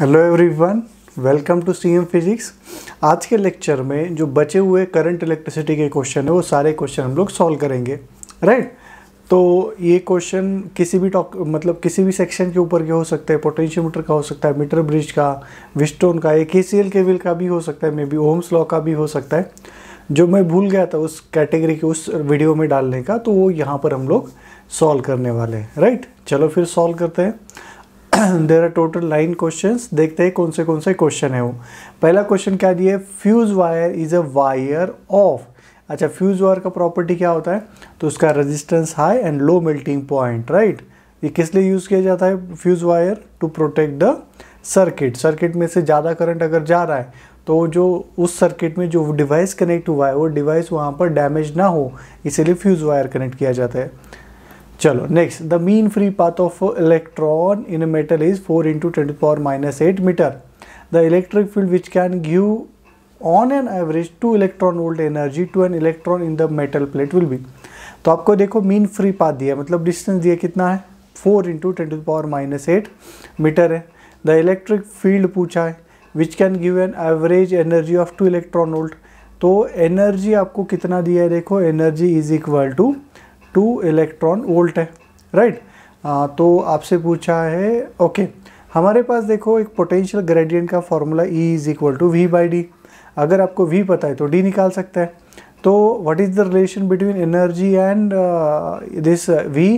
Hello everyone welcome to CM physics आज के lecture में जो बचे हुए करंट इलेक्ट्रिसिटी के क्वेश्चन है वो सारे क्वेश्चन हम लोग सॉल्व करेंगे राइट right? तो ये क्वेश्चन किसी भी टॉक मतलब किसी भी सेक्शन के ऊपर के हो सकते हैं पोटेंशियोमीटर का हो सकता है मीटर ब्रिज का विस्टोन का ए के केविल का भी हो सकता है मे बी ओम्स लॉ का भी हो सकता है जो मैं भूल गया था उस कैटेगरी के उस वीडियो में डालने का तो वो यहाँ पर हम लोग सॉल्व करने वाले हैं राइट चलो फिर सॉल्व करते हैं there are total nine question देखते हैं कौन से कौन से क्वेश्चन है वो पहला क्वेश्चन क्या दिया fuse wire is a wire of अच्छा फ्यूज़ वायर का प्रॉपर्टी क्या होता है तो उसका resistance high and low melting point right ये किस लिए यूज़ किया जाता है fuse wire to protect the circuit circuit में से ज़्यादा करंट अगर जा रहा है तो जो उस सर्किट में जो डिवाइस कनेक्ट हुआ है वो डिवाइस वहाँ पर डैमेज ना हो इसीलिए फ्यूज़ वायर कनेक्ट किया जाता है चलो next the mean free path of electron in metal is four into twenty power minus eight metre the electric field which can give on an average two electron volt energy to an electron in the metal plate will be तो आपको देखो mean free path दिया मतलब distance दिया कितना है four into twenty power minus eight metre है the electric field पूछा है which can give an average energy of two electron volt तो एनर्जी आपको कितना दिया है देखो energy is equal to two electron volt है राइट आ, तो आपसे पूछा है ओके हमारे पास देखो एक पोटेंशियल ग्रेडियंट का formula E is equal to V by D अगर आपको वी पता है तो डी निकाल सकता है तो what is the relation between energy and this V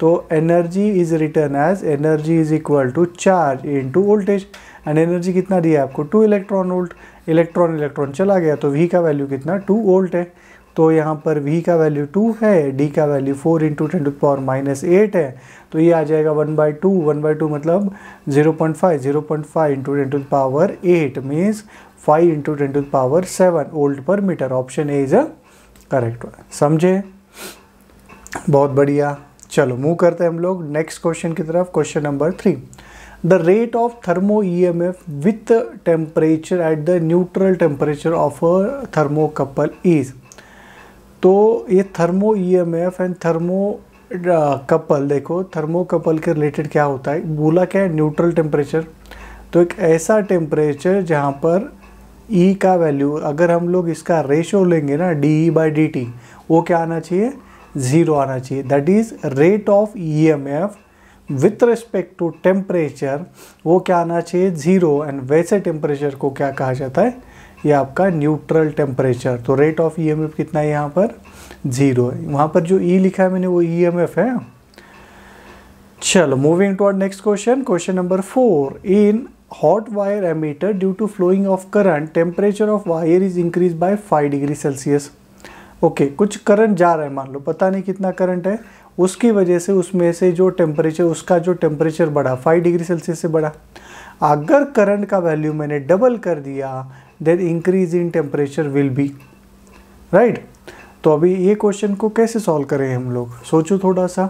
तो energy is written as energy is equal to charge into voltage and energy कितना दिया है आपको two electron volt electron electron चला गया तो वी का वैल्यू कितना टू वोल्ट है तो यहाँ पर v का वैल्यू टू है d का value four into ten to power minus eight है तो ये आ जाएगा one by two one by two मतलब zero point five zero point five into ten to power eight means five into ten to power seven volt per metre option A is a correct one समझे बहुत बढ़िया चलो move करते हैं हम लोग next question की तरफ question number three the rate of thermo E M F with temperature at the neutral temperature of a thermocouple is तो ये thermo EMF and thermocouple देखो थर्मो कपल के रिलेटेड क्या होता है बोला क्या है न्यूट्रल टेम्परेचर तो एक ऐसा टेम्परेचर जहाँ पर ई e का वैल्यू अगर हम लोग इसका रेशो लेंगे ना D E by D T वो क्या आना चाहिए ज़ीरो आना चाहिए that is rate of E M F with respect to temperature वो क्या आना चाहिए ज़ीरो एंड वैसे टेम्परेचर को क्या कहा जाता है ये आपका न्यूट्रल टेम्परेचर तो रेट ऑफ ई कितना है यहाँ पर ज़ीरो है वहाँ पर जो ई e लिखा है मैंने वो ई e है चलो moving toward next question question number four in hot wire ammeter due to flowing of current temperature of wire is increase by five degree Celsius okay कुछ करंट जा रहा है मान लो पता नहीं कितना करंट है उसकी वजह से उसमें से जो टेम्परेचर उसका जो टेम्परेचर बढ़ा फाइव डिग्री सेल्सियस से बढ़ा अगर करंट का वैल्यू मैंने डबल कर दिया then increase in temperature will be right तो अभी ये क्वेश्चन को कैसे सॉल्व करें हम लोग सोचो थोड़ा सा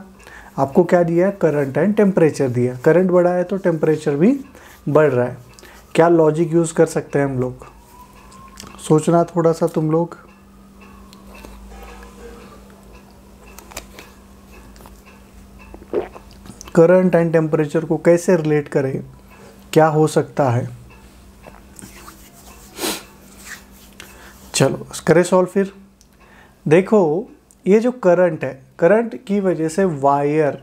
आपको क्या दिया है करंट एंड टेम्परेचर दिया करंट बढ़ा है तो टेम्परेचर भी बढ़ रहा है क्या लॉजिक यूज़ कर सकते हैं हम लोग सोचना थोड़ा सा तुम लोग करंट एंड टेम्परेचर को कैसे रिलेट करें क्या हो सकता है चलो करें सॉल्व फिर देखो ये जो करंट है करंट की वजह से वायर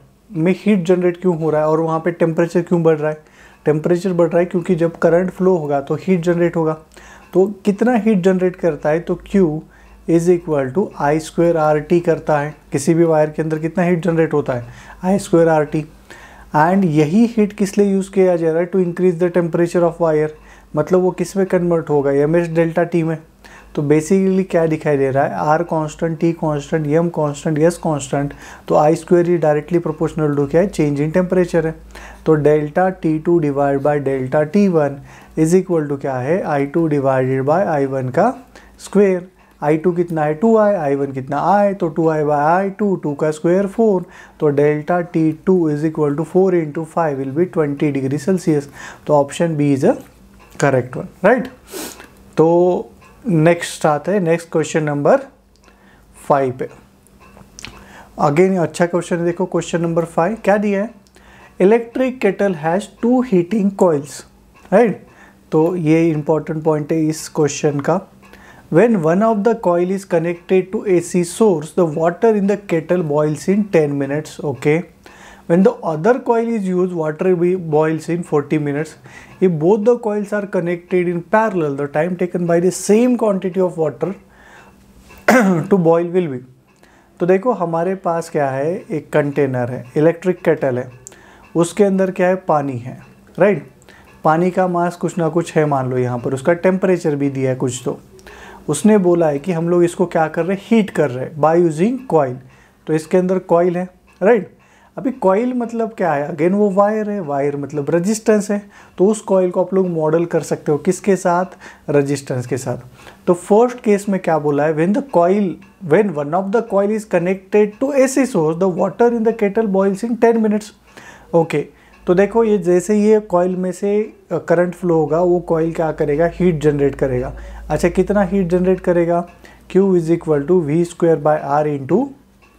में हीट जनरेट क्यों हो रहा है और वहाँ पे टेम्परेचर क्यों बढ़ रहा है टेम्परेचर बढ़ रहा है क्योंकि जब करंट फ्लो होगा तो हीट जनरेट होगा तो कितना हीट जनरेट करता है तो Q is equal to I square R T करता है किसी भी वायर के अंदर कितना हीट जनरेट होता है I square R T and यही हीट किस लिए यूज़ किया जा रहा है to increase the temperature of wire मतलब वो किस में कन्वर्ट होगा एम एच डेल्टा टी में तो बेसिकली क्या दिखाई दे रहा है R constant T constant M constant S constant तो आई स्क्वेयर ही डायरेक्टली प्रोपोर्शनल टू क्या है चेंज इन टेम्परेचर है तो delta T two divide by delta T one is equal to क्या है I two divided by I one का square I two कितना है टू आई आई वन कितना आई तो two I by I two two का square four तो delta T to is equal to four into five will be twenty degree Celsius तो option B is a correct one right तो next आते हैं next question number five पे again अच्छा question है देखो क्वेश्चन नंबर फाइव क्या दिया है electric kettle has two heating coils right तो ये इंपॉर्टेंट पॉइंट है इस क्वेश्चन का one of the the is connected to to AC source the water in the kettle boils in ten minutes okay When the other coil is used, water boils in 40 minutes. If both the coils are connected in parallel, the time taken by the same quantity of water to boil will be. तो देखो हमारे पास क्या है एक container है electric kettle है उसके अंदर क्या है पानी है राइट पानी का मास कुछ ना कुछ है मान लो यहाँ पर उसका टेम्परेचर भी दिया है कुछ तो उसने बोला है कि हम लोग इसको क्या कर रहे हैं हीट कर रहे हैं बाय यूजिंग कॉइल तो इसके अंदर कॉयल है राइट अभी कॉयल मतलब क्या है अगेन वो वायर है वायर मतलब रजिस्टेंस है तो उस कॉयल को आप लोग मॉडल कर सकते हो किसके साथ रजिस्टेंस के साथ तो फर्स्ट केस में क्या बोला है when the coil when one of the coil is connected to AC source the water in the kettle boils in ten minutes okay तो देखो ये जैसे ही कॉयल में से करंट फ्लो होगा वो कॉयल क्या करेगा हीट जनरेट करेगा अच्छा कितना हीट जनरेट करेगा Q is equal to V square by R into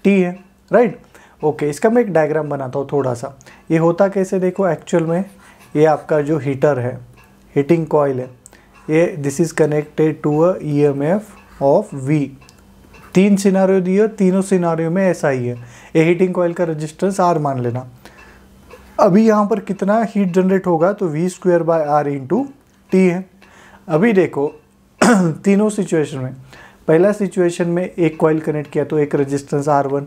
T है राइट right? ओके इसका मैं एक डायग्राम बनाता हूँ थोड़ा सा ये होता कैसे देखो एक्चुअल में ये आपका जो हीटर है हीटिंग कॉयल है ये this is connected to a E M F of V तीन सिनारियो दिए तीनों सिनारियो में ऐसा ही है ये हीटिंग कॉयल का रजिस्टेंस आर मान लेना अभी यहाँ पर कितना हीट जनरेट होगा तो V square by R into T है अभी देखो तीनों सिचुएशन में पहला सिचुएशन में एक कॉयल कनेक्ट किया तो एक रजिस्टेंस आर वन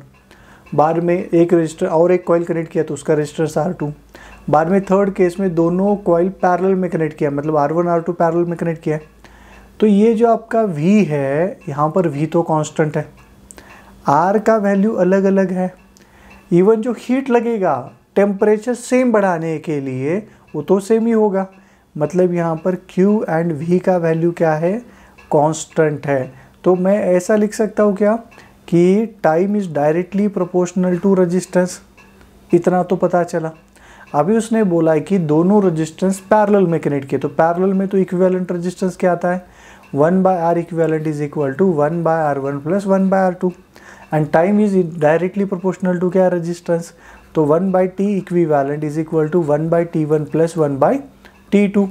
बाद में एक रजिस्टर और एक कॉइल कनेक्ट किया तो उसका रजिस्टर आर टू बाद में थर्ड केस में दोनों कॉइल पैरल में कनेक्ट किया मतलब R one R two parallel में कनेक्ट किया तो ये जो आपका वी है यहाँ पर वी तो कांस्टेंट है आर का वैल्यू अलग अलग है इवन जो हीट लगेगा टेम्परेचर सेम बढ़ाने के लिए वो तो सेम ही होगा मतलब यहाँ पर Q एंड V का वैल्यू क्या है कांस्टेंट है तो मैं ऐसा लिख सकता हूँ क्या कि time is directly proportional to resistance इतना तो पता चला अभी उसने बोला है कि दोनों रजिस्टेंस पैरेलल में कनेक्ट किए तो पैरेलल में तो इक्विवेलेंट रजिस्टेंस क्या आता है one by R equivalent is equal to one by R one plus one by R two and time is directly proportional to क्या रजिस्टेंस तो one by T equivalent is equal to one by T one plus one by T two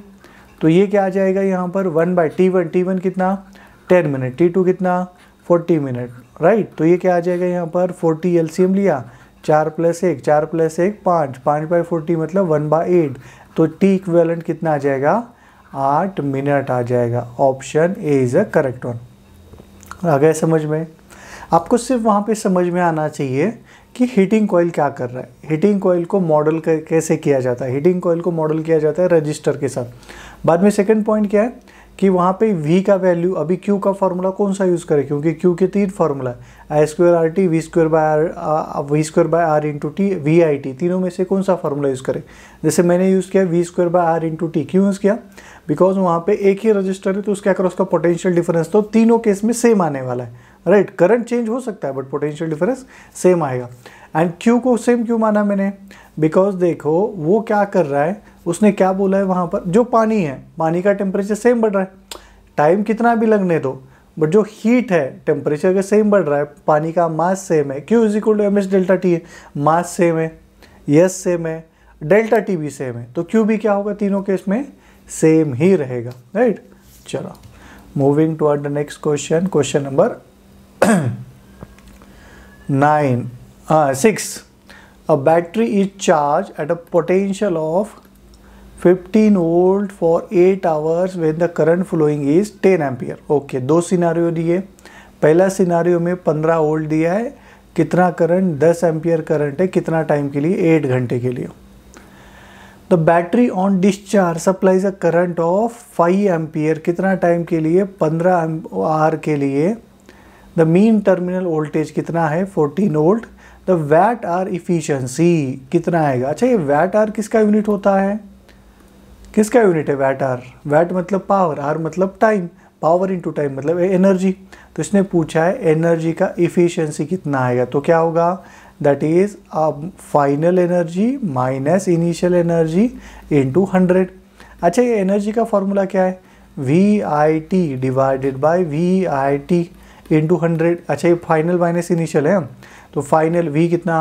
तो ये क्या आ जाएगा यहाँ पर one by T one T one कितना टेन मिनट टी टू कितना 40 मिनट राइट तो ये क्या आ जाएगा यहाँ पर 40 एलसीएम लिया चार प्लस एक चार प्लस एक पाँच पाँच बाई फोर्टी मतलब वन बाई एट तो टी इक्वेलेंट कितना आ जाएगा आठ मिनट आ जाएगा option A is a correct one आ गए समझ में आपको सिर्फ वहाँ पे समझ में आना चाहिए कि हीटिंग कोयल क्या कर रहा है हीटिंग कोयल को मॉडल कैसे किया जाता है हीटिंग कोयल को मॉडल किया जाता है रजिस्टर के साथ बाद में सेकेंड पॉइंट क्या है कि वहाँ पे v का वैल्यू अभी q का फॉर्मूला कौन सा यूज़ करें क्योंकि q के तीन फार्मूला है I square R T V square by R V square by R into T V I T तीनों में से कौन सा फार्मूला यूज़ करें जैसे मैंने यूज़ किया V square by R into T क्यों यूज़ किया बिकॉज वहाँ पे एक ही रजिस्टर है तो उसके अक्रॉस का पोटेंशियल डिफरेंस तो तीनों केस में सेम आने वाला है राइट करंट चेंज हो सकता है बट पोटेंशियल डिफरेंस सेम आएगा एंड क्यू को सेम क्यों माना मैंने बिकॉज देखो वो क्या कर रहा है उसने क्या बोला है वहाँ पर जो पानी है पानी का टेम्परेचर सेम बढ़ रहा है टाइम कितना भी लगने दो बट जो हीट है टेम्परेचर का सेम बढ़ रहा है पानी का मास सेम है Q is equal to M H delta T है मास सेम है यस सेम है डेल्टा टी भी सेम है तो क्यू भी क्या होगा तीनों केस में सेम ही रहेगा राइट चलो moving to the next question question number nine six a battery is charge at a potential of fifteen volt for eight hours when the current flowing is ten ampere okay दो scenario दिए पहला scenario में पंद्रह volt दिया है कितना current दस ampere current है कितना टाइम के लिए एट घंटे के लिए the battery on discharge supplies a current of five ampere कितना टाइम के लिए पंद्रह आर के लिए द मीन टर्मिनल वोल्टेज कितना है fourteen volt the watt hour efficiency कितना आएगा अच्छा ये वैट आर किसका यूनिट होता है किसका यूनिट है वैट आर वैट मतलब पावर आर मतलब टाइम पावर इंटू टाइम मतलब एनर्जी तो इसने पूछा है एनर्जी का इफ़िशियंसी कितना आएगा तो क्या होगा that is final energy minus initial energy into hundred अच्छा ये एनर्जी का फॉर्मूला क्या है V I T divided by V I T into hundred अच्छा ये फाइनल माइनस इनिशियल है तो फाइनल वी कितना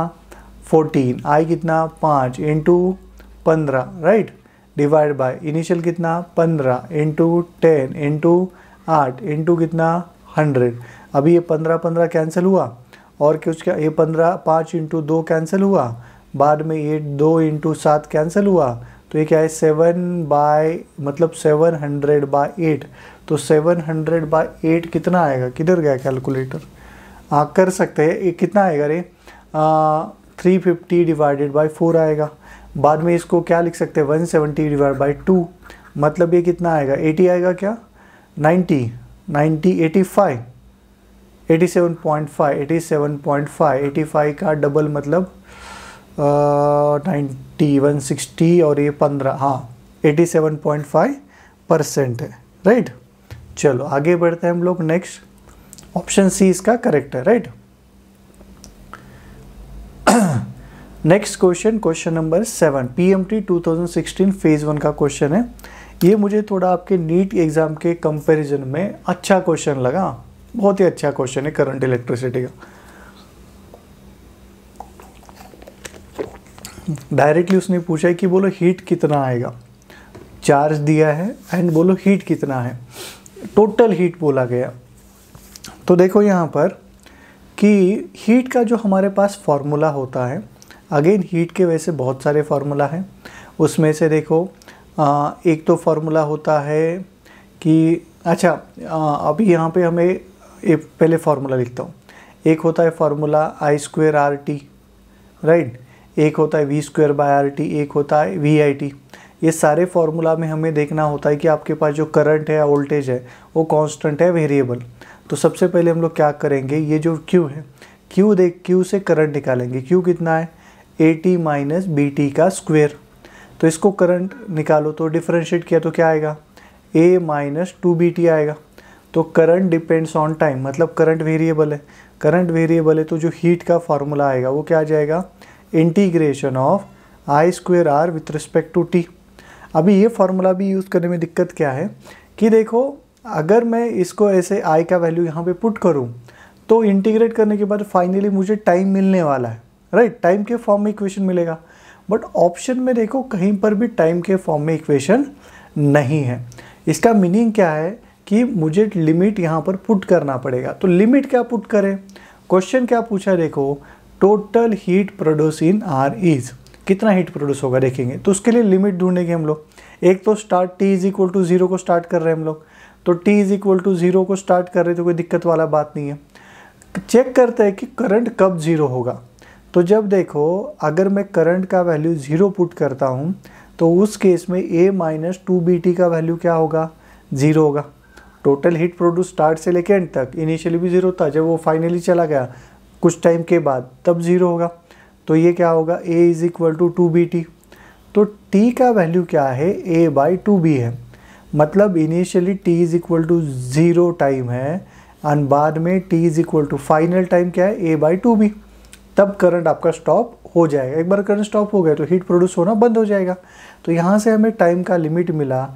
फोर्टीन आई कितना पाँच इंटू पंद्रह राइट डिवाइड बाय इनिशियल कितना पंद्रह इंटू टेन इंटू आठ इंटू कितना हंड्रेड अभी ये पंद्रह पंद्रह कैंसिल हुआ और कुछ क्या ये पंद्रह पाँच इंटू दो कैंसिल हुआ बाद में ये दो इंटू सात कैंसिल हुआ तो ये क्या है सेवन बाय मतलब सेवन हंड्रेड बाय एट तो सेवन हंड्रेड बाय एट कितना आएगा किधर गया कैलकुलेटर आ, हाँ, कर सकते हैं ये कितना आएगा रे three fifty divided by four आएगा बाद में इसको क्या लिख सकते हैं one seventy divide by two मतलब ये कितना आएगा एटी आएगा क्या 90 ninety eighty five eighty seven point five eighty seven point five eighty five का डबल मतलब नाइन्टी वन सिक्सटी और ये पंद्रह हाँ eighty seven point five percent है राइट चलो आगे बढ़ते हैं हम लोग नेक्स्ट ऑप्शन सी इसका करेक्ट है right next question question number seven P M T two thousand sixteen phase one का क्वेश्चन है ये मुझे थोड़ा आपके नीट एग्ज़ाम के कंपैरिजन में अच्छा क्वेश्चन लगा बहुत ही अच्छा क्वेश्चन है करंट इलेक्ट्रिसिटी का डायरेक्टली उसने पूछा है कि बोलो हीट कितना आएगा चार्ज दिया है एंड बोलो हीट कितना है टोटल हीट बोला गया तो देखो यहाँ पर कि हीट का जो हमारे पास फॉर्मूला होता है अगेन हीट के वैसे बहुत सारे फार्मूला हैं उसमें से देखो आ, एक तो फार्मूला होता है कि अच्छा आ, अभी यहाँ पे हमें एक पहले फार्मूला लिखता हूँ एक होता है formula I square R T right एक होता है V square by R T एक होता है वी आई टी ये सारे फार्मूला में हमें देखना होता है कि आपके पास जो करंट है या वोल्टेज है वो कांस्टेंट है वेरिएबल तो सबसे पहले हम लोग क्या करेंगे ये जो क्यू है क्यू देख क्यू से करंट निकालेंगे क्यू कितना है A T minus B T का स्क्वेयर तो इसको करंट निकालो तो डिफ्रेंशिएट किया तो क्या आएगा A minus two B T आएगा तो करंट डिपेंड्स ऑन टाइम मतलब करंट वेरिएबल है करंट वेरिएबल है तो जो हीट का फार्मूला आएगा वो क्या आ जाएगा integration of I square R with respect to T अभी ये फार्मूला भी यूज़ करने में दिक्कत क्या है कि देखो अगर मैं इसको ऐसे आई का वैल्यू यहाँ पे पुट करूँ तो इंटीग्रेट करने के बाद फाइनली मुझे टाइम मिलने वाला है राइट right? टाइम के फॉर्म में इक्वेशन मिलेगा बट ऑप्शन में देखो कहीं पर भी टाइम के फॉर्म में इक्वेशन नहीं है इसका मीनिंग क्या है कि मुझे लिमिट यहाँ पर पुट करना पड़ेगा तो लिमिट क्या पुट करें क्वेश्चन क्या पूछा देखो total heat produce in R is कितना हीट प्रोड्यूस होगा देखेंगे तो उसके लिए लिमिट ढूंढेंगे हम लोग एक तो start T is equal to zero को स्टार्ट कर रहे हैं हम लोग तो T is equal to zero को स्टार्ट कर रहे तो कोई दिक्कत वाला बात नहीं है चेक करते हैं कि करंट कब ज़ीरो होगा तो जब देखो अगर मैं करंट का वैल्यू ज़ीरो पुट करता हूँ तो उस केस में A minus two B T का वैल्यू क्या होगा ज़ीरो होगा टोटल हीट प्रोड्यूस स्टार्ट से लेके एंड तक इनिशियली भी ज़ीरो था जब वो फाइनली चला गया कुछ टाइम के बाद तब ज़ीरो होगा तो ये क्या होगा A is equal to two B T तो टी का वैल्यू क्या है ए बाई टू बी है मतलब initially T is equal to zero time है एंड बाद में T is equal to final time क्या है ए बाई टू बी तब करंट आपका स्टॉप हो जाएगा एक बार करंट स्टॉप हो गया तो हीट प्रोड्यूस होना बंद हो जाएगा तो यहाँ से हमें टाइम का लिमिट मिला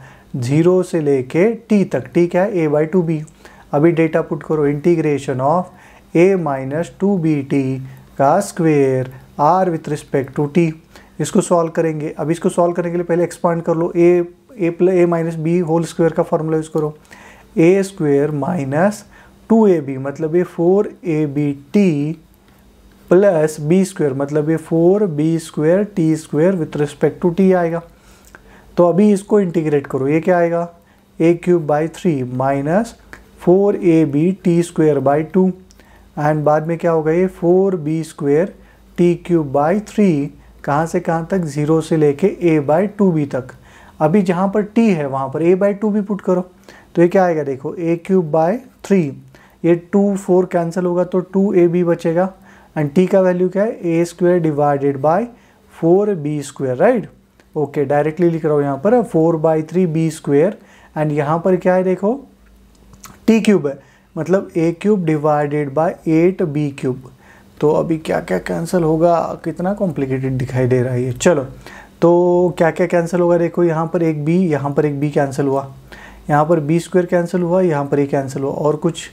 जीरो से ले टी तक टी क्या है ए बाई टू बी अभी डेटा पुट करो integration of A minus two B T का square R with respect to T इसको सॉल्व करेंगे अब इसको सॉल्व करने के लिए पहले एक्सपांड कर लो A A plus A minus B whole square का फॉर्मूला यूज़ करो A square minus two A B मतलब ये four A B T plus B square मतलब ये four B square T square with respect to T आएगा तो अभी इसको इंटीग्रेट करो ये क्या आएगा A cube by three minus four A B T square by two and बाद में क्या होगा ये four B square T cube by three कहाँ से कहाँ तक ज़ीरो से लेके ए बाई टू बी तक अभी जहाँ पर टी है वहाँ पर ए बाई टू भी पुट करो तो ये क्या आएगा देखो ए क्यूब बाय थ्री ये टू फोर कैंसिल होगा तो टू ए बी बचेगा एंड टी का वैल्यू क्या है A square divided by four B square right okay directly लिख रहा हूँ यहाँ पर four by three B square and यहाँ पर क्या है देखो टी क्यूब है मतलब A cube divided by eight B cube तो अभी क्या क्या कैंसिल होगा कितना कॉम्प्लिकेटेड दिखाई दे रहा है ये चलो तो क्या क्या कैंसिल होगा देखो यहाँ पर एक बी यहाँ पर एक बी कैंसिल हुआ यहाँ पर बी स्क्वेयर कैंसिल हुआ यहाँ पर ही कैंसिल हुआ और कुछ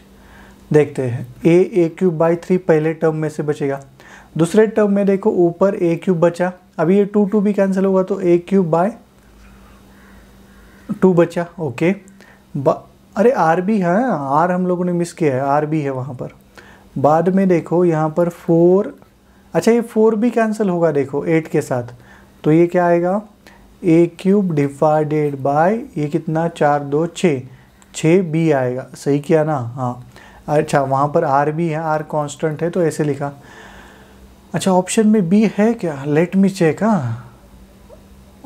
देखते हैं A A cube by three पहले टर्म में से बचेगा दूसरे टर्म में देखो ऊपर ए क्यूब बचा अभी ये टू टू भी कैंसिल होगा तो ए क्यूब बाय टू बचा ओके अरे आर भी है आर हम लोगों ने मिस किया है आर भी है वहाँ पर बाद में देखो यहाँ पर फोर अच्छा ये फोर भी कैंसिल होगा देखो एट के साथ तो ये क्या आएगा ए क्यूब डिवाइडेड बाय ये कितना चार दो छः छः बी आएगा सही किया ना हाँ अच्छा वहाँ पर आर भी है आर कांस्टेंट है तो ऐसे लिखा अच्छा ऑप्शन में बी है क्या लेट मी चेक हाँ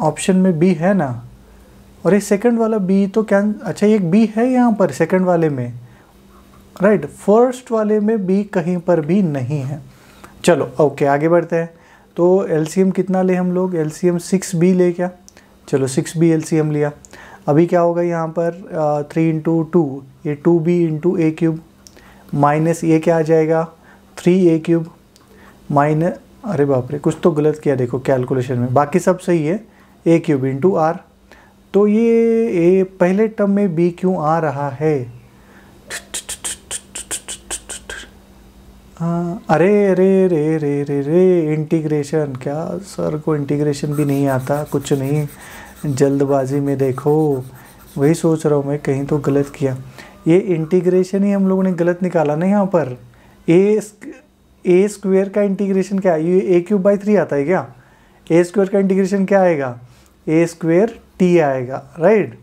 ऑप्शन में बी है ना और ये सेकंड वाला बी तो क्या अच्छा एक बी है यहाँ पर सेकंड वाले में राइट right, फर्स्ट वाले में बी कहीं पर भी नहीं है चलो ओके okay, आगे बढ़ते हैं तो एल कितना ले हम लोग L C M six B ले क्या चलो सिक्स बी एल लिया अभी क्या होगा यहाँ पर थ्री इंटू टू ये two B into A cube minus ये क्या आ जाएगा थ्री ए क्यूब माइनस अरे बाप रे कुछ तो गलत किया देखो कैलकुलेशन में बाकी सब सही है ए क्यूब इंटू आर तो ये ए पहले टर्म में बी क्यों आ रहा है अरे अरे रे रे रे रे इंटीग्रेशन क्या सर को इंटीग्रेशन भी नहीं आता कुछ नहीं जल्दबाजी में देखो वही सोच रहा हूँ मैं कहीं तो गलत किया ये इंटीग्रेशन ही हम लोगों ने गलत निकाला ना यहाँ पर ए ए स्क्वेयर का इंटीग्रेशन क्या है ये ए क्यूब बाई थ्री आता है क्या ए स्क्वेयर का इंटीग्रेशन क्या आएगा ए स्क्वेयर टी आएगा राइट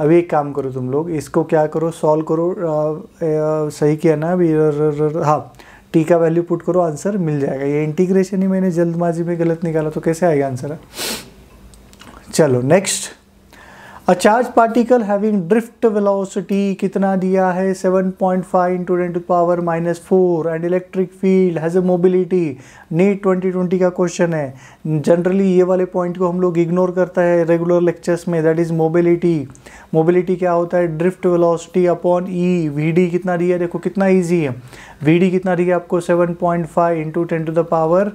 अभी एक काम करो तुम लोग इसको क्या करो सॉल्व करो आ, आ, सही किया ना अभी हाँ टी का वैल्यू पुट करो आंसर मिल जाएगा ये इंटीग्रेशन ही मैंने जल्दबाजी में गलत निकाला तो कैसे आएगा आंसर चलो next a charge particle having drift velocity कितना दिया है 7.5 point five into ten to power minus four and electric field has a mobility NEET twenty का क्वेश्चन है जनरली ये वाले पॉइंट को हम लोग इग्नोर करता है रेगुलर लेक्चर्स में दैट इज़ मोबिलिटी मोबिलिटी क्या होता है drift velocity upon E V D कितना दिया देखो कितना ईजी है वी डी कितना दिया आपको seven point five into ten to the power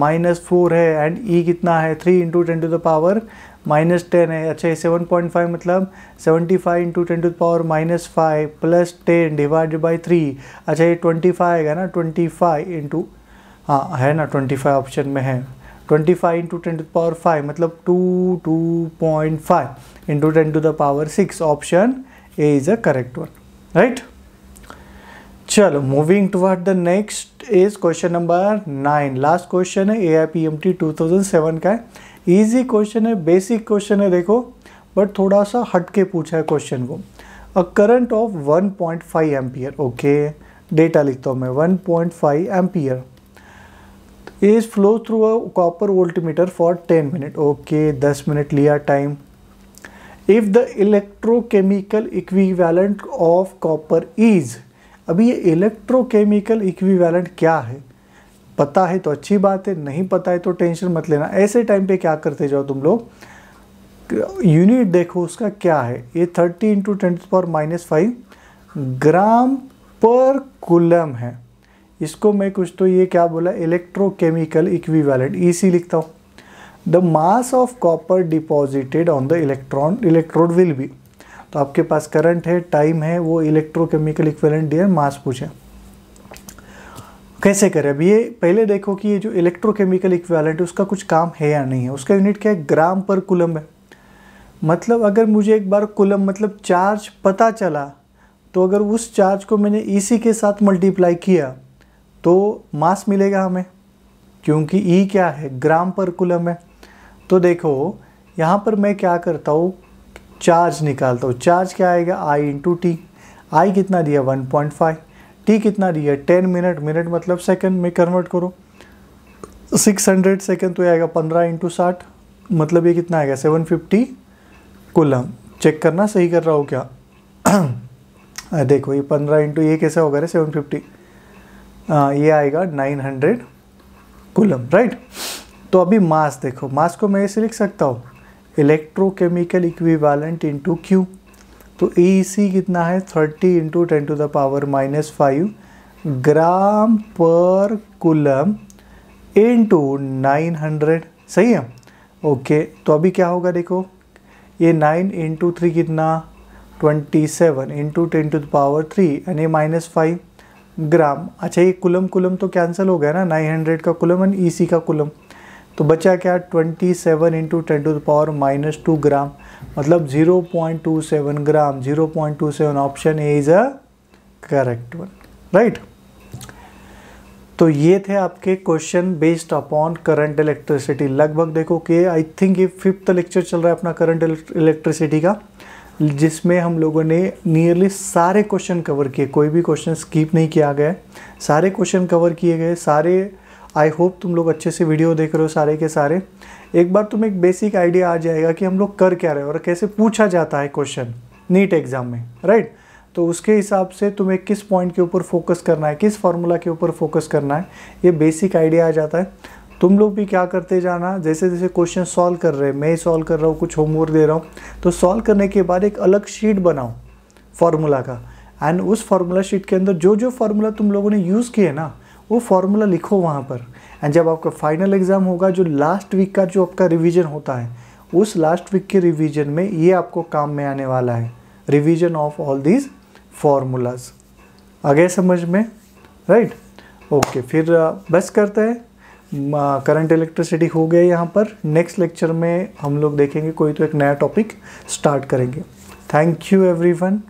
minus four है एंड ई e कितना है three into ten to the power minus ten है अच्छा ये सेवन पॉइंट फाइव मतलब seventy five into ten to power minus five plus ten divide by three अच्छा ये twenty five है ना ट्वेंटी फाइव इंटू हाँ है ना ट्वेंटी फाइव ऑप्शन में है twenty five into ten to power five मतलब two two point five into ten to the power six option A is a correct one right चलो moving toward the next is question number nine last question है A I P M T two thousand seven का है easy question है basic question है देखो but थोड़ा सा हट के पूछा है क्वेश्चन को a current of 1.5 point okay data लिखता हूँ मैं 1.5 point ampere is flow through a copper voltmeter for 10 minute okay 10 minute लिया time if the electrochemical equivalent of copper is अभी ये इलेक्ट्रोकेमिकल इक्विवेलेंट क्या है पता है तो अच्छी बात है नहीं पता है तो टेंशन मत लेना ऐसे टाइम पे क्या करते जाओ तुम लोग यूनिट देखो उसका क्या है ये thirty into ten power minus five gram per coulomb है इसको मैं कुछ तो ये क्या बोला इलेक्ट्रोकेमिकल इक्विवेलेंट ईसी लिखता हूँ the mass of copper deposited on the electron electrode will be तो आपके पास करंट है टाइम है वो इलेक्ट्रोकेमिकल इक्वेलेंट डी मास पूछें कैसे करें अब ये पहले देखो कि ये जो इलेक्ट्रोकेमिकल इक्वालेंट है उसका कुछ काम है या नहीं है उसका यूनिट क्या है ग्राम पर कुलम है मतलब अगर मुझे एक बार कुलम मतलब चार्ज पता चला तो अगर उस चार्ज को मैंने ई e के साथ मल्टीप्लाई किया तो मास मिलेगा हमें क्योंकि ई e क्या है ग्राम पर कुलम है तो देखो यहाँ पर मैं क्या करता हूँ चार्ज निकालता हूँ चार्ज क्या आएगा आई इंटू टी आई कितना दिया 1.5 टी कितना दी है टेन मिनट मिनट मतलब सेकेंड में कन्वर्ट करो सिक्स हंड्रेड सेकेंड तो आएगा पंद्रह इंटू साठ मतलब ये कितना आएगा सेवन फिफ्टी कुलम चेक करना सही कर रहा हूँ क्या देखो ये पंद्रह इंटू ये कैसे होगा रे सेवन फिफ्टी ये आएगा नाइन हंड्रेड कुलम राइट तो अभी मास देखो मास को मैं ऐसे लिख सकता हूँ इलेक्ट्रोकेमिकल वालेंट इंटू क्यू तो ए सी कितना है thirty into ten to the power minus five gram per coulomb into nine hundred सही है ओके तो अभी क्या होगा देखो ये नाइन इंटू थ्री कितना twenty seven into ten to the power three and ये माइनस फाइव ग्राम अच्छा ये कुलम कुलम तो कैंसिल हो गया ना नाइन हंड्रेड का कुलम एंड ई सी का कुलम तो बचा क्या 27 seven into ten to the power minus two gram मतलब 0.27 gram 0.27 option A is a correct one right तो ये थे आपके question based upon current electricity लगभग देखो कि आई थिंक ये फिफ्थ लेक्चर चल रहा है अपना करंट इलेक्ट्रिसिटी का जिसमें हम लोगों ने नियरली सारे क्वेश्चन कवर किए कोई भी क्वेश्चन स्कीप नहीं किया गया सारे क्वेश्चन कवर किए गए सारे आई होप तुम लोग अच्छे से वीडियो देख रहे हो सारे के सारे एक बार तुम्हें एक बेसिक आइडिया आ जाएगा कि हम लोग कर क्या रहे हो और कैसे पूछा जाता है क्वेश्चन नीट एग्ज़ाम में राइट right? तो उसके हिसाब से तुम्हें किस पॉइंट के ऊपर फोकस करना है किस फार्मूला के ऊपर फोकस करना है ये बेसिक आइडिया आ जाता है तुम लोग भी क्या करते जाना जैसे जैसे क्वेश्चन सॉल्व कर रहे हैं मैं सॉल्व कर रहा हूँ कुछ होमवर्क दे रहा हूँ तो सॉल्व करने के बाद एक अलग शीट बनाओ फार्मूला का एंड उस फार्मूला शीट के अंदर जो जो फार्मूला तुम लोगों ने यूज़ किए ना वो फार्मूला लिखो वहाँ पर एंड जब आपका फाइनल एग्ज़ाम होगा जो लास्ट वीक का जो आपका रिवीजन होता है उस लास्ट वीक के रिवीजन में ये आपको काम में आने वाला है revision of all these formulas आ गए समझ में राइट ओके फिर बस करते हैं करंट इलेक्ट्रिसिटी हो गया यहाँ पर नेक्स्ट लेक्चर में हम लोग देखेंगे कोई तो एक नया टॉपिक स्टार्ट करेंगे थैंक यू एवरी